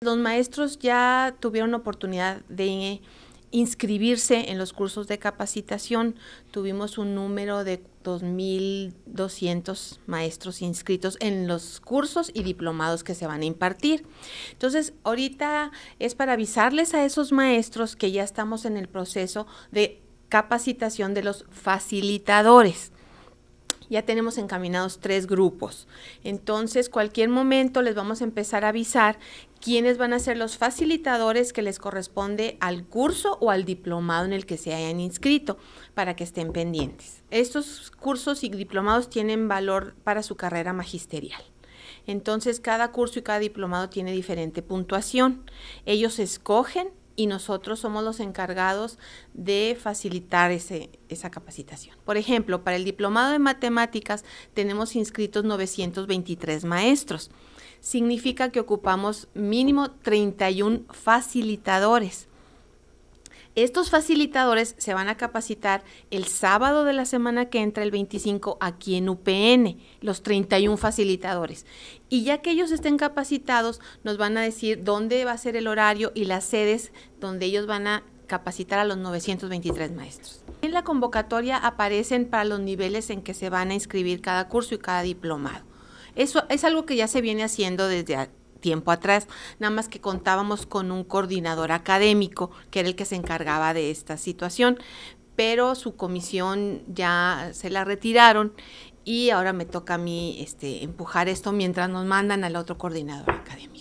Los maestros ya tuvieron oportunidad de inscribirse en los cursos de capacitación. Tuvimos un número de 2.200 maestros inscritos en los cursos y diplomados que se van a impartir. Entonces, ahorita es para avisarles a esos maestros que ya estamos en el proceso de capacitación de los facilitadores ya tenemos encaminados tres grupos. Entonces, cualquier momento les vamos a empezar a avisar quiénes van a ser los facilitadores que les corresponde al curso o al diplomado en el que se hayan inscrito para que estén pendientes. Estos cursos y diplomados tienen valor para su carrera magisterial. Entonces, cada curso y cada diplomado tiene diferente puntuación. Ellos escogen y nosotros somos los encargados de facilitar ese, esa capacitación. Por ejemplo, para el diplomado de matemáticas tenemos inscritos 923 maestros. Significa que ocupamos mínimo 31 facilitadores. Estos facilitadores se van a capacitar el sábado de la semana que entra, el 25, aquí en UPN, los 31 facilitadores. Y ya que ellos estén capacitados, nos van a decir dónde va a ser el horario y las sedes donde ellos van a capacitar a los 923 maestros. En la convocatoria aparecen para los niveles en que se van a inscribir cada curso y cada diplomado. Eso es algo que ya se viene haciendo desde tiempo atrás, nada más que contábamos con un coordinador académico, que era el que se encargaba de esta situación, pero su comisión ya se la retiraron y ahora me toca a mí este, empujar esto mientras nos mandan al otro coordinador académico.